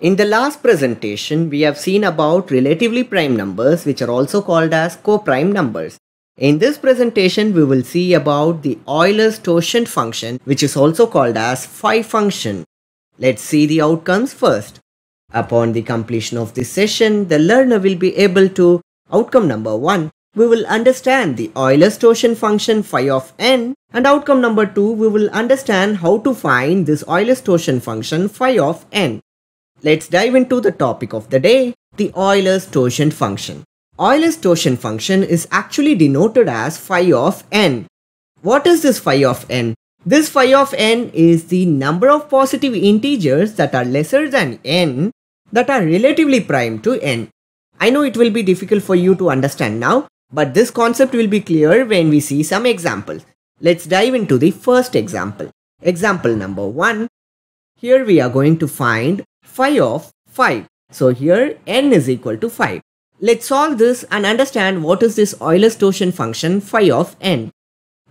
In the last presentation, we have seen about relatively prime numbers which are also called as coprime numbers. In this presentation, we will see about the Euler's totient function which is also called as phi function. Let's see the outcomes first. Upon the completion of this session, the learner will be able to outcome number 1. We will understand the Euler's totient function phi of n and outcome number 2 we will understand how to find this Euler's totient function phi of n. Let's dive into the topic of the day, the Euler's torsion function. Euler's torsion function is actually denoted as phi of n. What is this phi of n? This phi of n is the number of positive integers that are lesser than n that are relatively prime to n. I know it will be difficult for you to understand now, but this concept will be clear when we see some examples. Let's dive into the first example. Example number 1. Here we are going to find phi of 5. So here n is equal to 5. Let's solve this and understand what is this Euler's torsion function phi of n.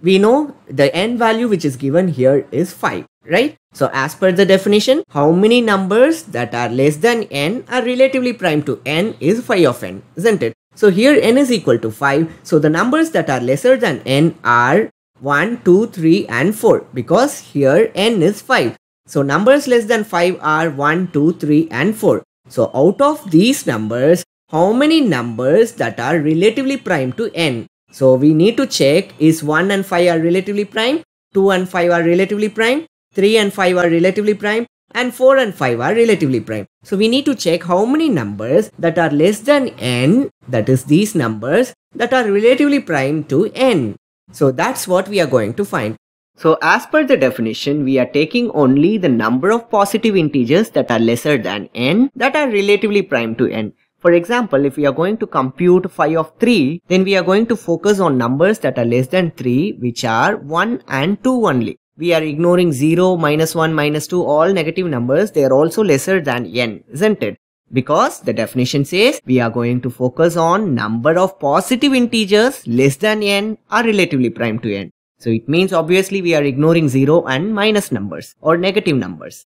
We know the n value which is given here is 5, right? So as per the definition, how many numbers that are less than n are relatively prime to n is phi of n, isn't it? So here n is equal to 5. So the numbers that are lesser than n are 1, 2, 3 and 4 because here n is 5. So numbers less than 5 are 1, 2, 3 and 4. So out of these numbers, how many numbers that are relatively prime to n? So we need to check is 1 and 5 are relatively prime, 2 and 5 are relatively prime, 3 and 5 are relatively prime and 4 and 5 are relatively prime. So we need to check how many numbers that are less than n, that is these numbers, that are relatively prime to n. So that's what we are going to find. So as per the definition, we are taking only the number of positive integers that are lesser than n that are relatively prime to n. For example, if we are going to compute phi of 3, then we are going to focus on numbers that are less than 3, which are 1 and 2 only. We are ignoring 0, minus 1, minus 2, all negative numbers. They are also lesser than n, isn't it? Because the definition says we are going to focus on number of positive integers less than n are relatively prime to n. So it means obviously we are ignoring 0 and minus numbers or negative numbers.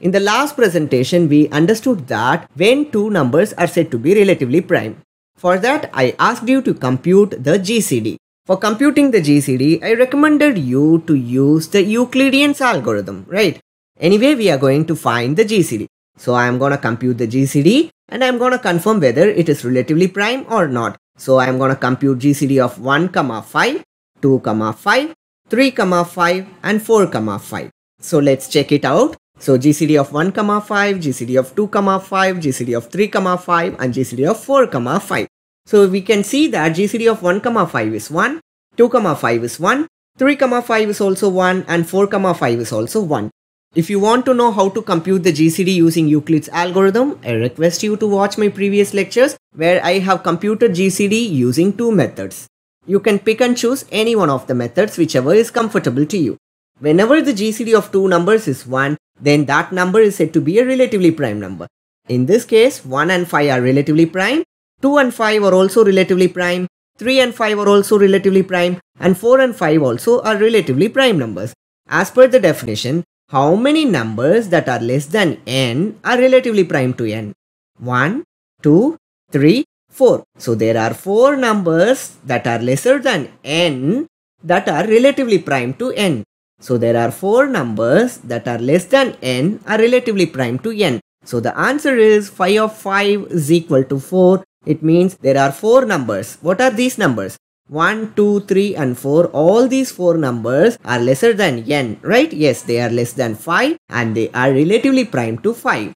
In the last presentation, we understood that when two numbers are said to be relatively prime. For that, I asked you to compute the GCD. For computing the GCD, I recommended you to use the Euclidean's algorithm, right? Anyway, we are going to find the GCD. So I am gonna compute the GCD and I am gonna confirm whether it is relatively prime or not. So I am gonna compute GCD of 1, comma 5 2 comma 5, 3 comma 5 and 4 comma 5. So let's check it out. So GCD of 1 comma 5, GCD of 2 comma 5, GCD of 3 comma 5 and GCD of 4 comma 5. So we can see that GCD of 1 comma 5 is 1, 2 comma 5 is 1, 3 comma 5 is also 1 and 4 comma 5 is also 1. If you want to know how to compute the GCD using Euclid's algorithm, I request you to watch my previous lectures where I have computed GCD using two methods. You can pick and choose any one of the methods whichever is comfortable to you. Whenever the GCD of two numbers is 1, then that number is said to be a relatively prime number. In this case, 1 and 5 are relatively prime, 2 and 5 are also relatively prime, 3 and 5 are also relatively prime, and 4 and 5 also are relatively prime numbers. As per the definition, how many numbers that are less than n are relatively prime to n? 1, 2, 3, 4. So there are 4 numbers that are lesser than n that are relatively prime to n. So there are 4 numbers that are less than n are relatively prime to n. So the answer is phi of 5 is equal to 4. It means there are 4 numbers. What are these numbers? 1, 2, 3 and 4. All these 4 numbers are lesser than n, right? Yes, they are less than 5 and they are relatively prime to 5.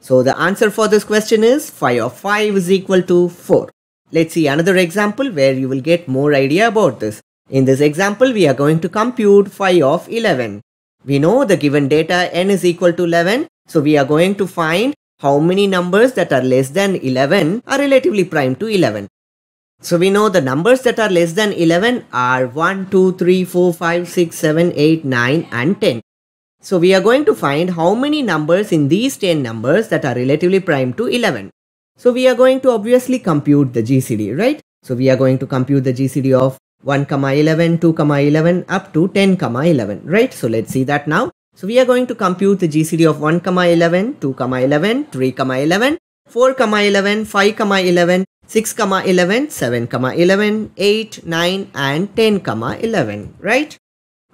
So the answer for this question is 5 of 5 is equal to 4. Let's see another example where you will get more idea about this. In this example, we are going to compute 5 of 11. We know the given data n is equal to 11. So we are going to find how many numbers that are less than 11 are relatively prime to 11. So we know the numbers that are less than 11 are 1, 2, 3, 4, 5, 6, 7, 8, 9 and 10. So we are going to find how many numbers in these 10 numbers that are relatively prime to 11. So we are going to obviously compute the GCD, right? So we are going to compute the GCD of 1 comma 11, 2 comma 11 up to 10 comma 11, right? So let's see that now. So we are going to compute the GCD of 1 comma 11, 2 comma 11, 3 comma 11, 4 comma 11, 5 comma 11, 6 comma 11, 7 comma 11, 8, 9 and 10 comma 11, right?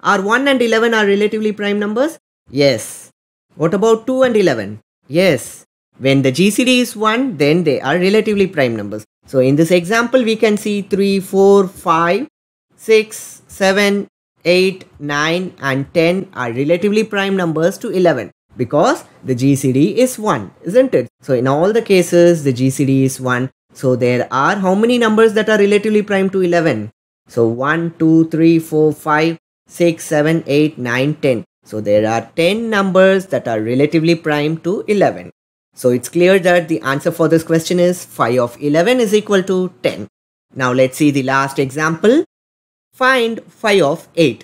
Are 1 and 11 are relatively prime numbers? Yes. What about 2 and 11? Yes. When the GCD is 1, then they are relatively prime numbers. So in this example, we can see 3, 4, 5, 6, 7, 8, 9 and 10 are relatively prime numbers to 11 because the GCD is 1, isn't it? So in all the cases, the GCD is 1. So there are how many numbers that are relatively prime to 11? So 1, 2, 3, 4, 5, 6, 7, 8, 9, 10. So there are 10 numbers that are relatively prime to 11. So it's clear that the answer for this question is 5 of 11 is equal to 10. Now let's see the last example. Find 5 of 8.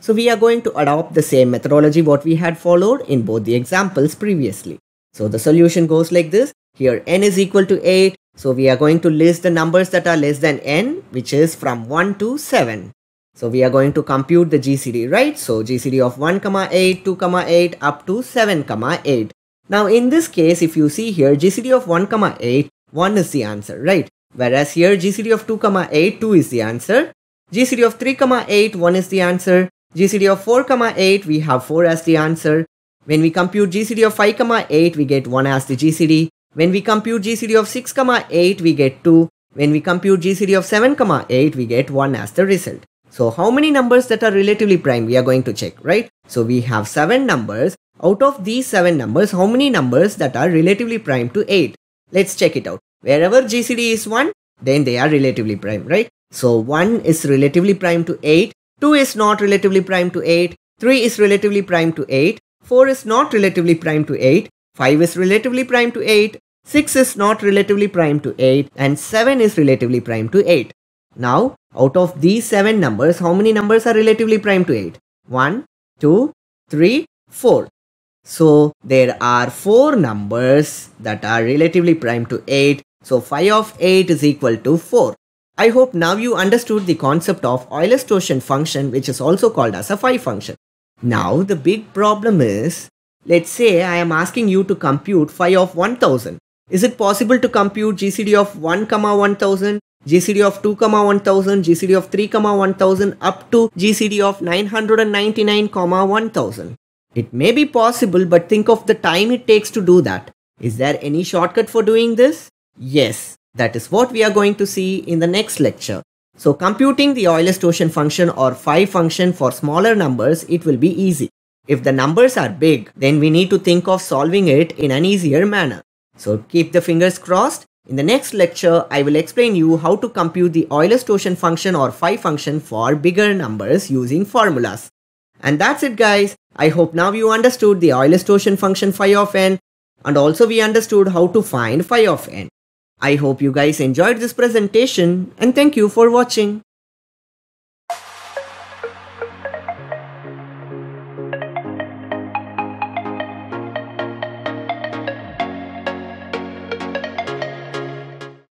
So we are going to adopt the same methodology what we had followed in both the examples previously. So the solution goes like this. Here n is equal to 8. So we are going to list the numbers that are less than n which is from 1 to 7. So we are going to compute the GCD, right? So GCD of 1, comma 8, 2, comma 8 up to 7, comma 8. Now in this case, if you see here, GCD of 1, comma 8, 1 is the answer, right? Whereas here GCD of 2, comma 8, 2 is the answer. GCD of 3, comma 8, 1 is the answer. GCD of 4, comma 8, we have 4 as the answer. When we compute GCD of 5, comma 8, we get 1 as the GCD. When we compute GCD of 6, comma 8, we get 2. When we compute GCD of 7, comma 8, we get 1 as the result. So how many numbers that are relatively prime we are going to check, right? So we have 7 numbers. Out of these 7 numbers, how many numbers that are relatively prime to 8? Let's check it out. Wherever GCD is 1, then they are relatively prime, right? So 1 is relatively prime to 8, 2 is not relatively prime to 8, 3 is relatively prime to 8, 4 is not relatively prime to 8, 5 is relatively prime to 8, 6 is not relatively prime to 8 and 7 is relatively prime to 8. Now out of these 7 numbers, how many numbers are relatively prime to 8? 1, 2, 3, 4. So there are 4 numbers that are relatively prime to 8. So 5 of 8 is equal to 4. I hope now you understood the concept of Euler's totient function which is also called as a phi function. Now the big problem is, let's say I am asking you to compute phi of 1000. Is it possible to compute GCD of 1, comma 1000? GCD of 2 comma 1000, GCD of 3 comma 1000 up to GCD of 999 comma 1000. It may be possible but think of the time it takes to do that. Is there any shortcut for doing this? Yes, that is what we are going to see in the next lecture. So computing the Euler's totient function or phi function for smaller numbers, it will be easy. If the numbers are big, then we need to think of solving it in an easier manner. So keep the fingers crossed in the next lecture, I will explain you how to compute the Euler's torsion function or phi function for bigger numbers using formulas. And that's it guys. I hope now you understood the Euler's torsion function phi of n and also we understood how to find phi of n. I hope you guys enjoyed this presentation and thank you for watching.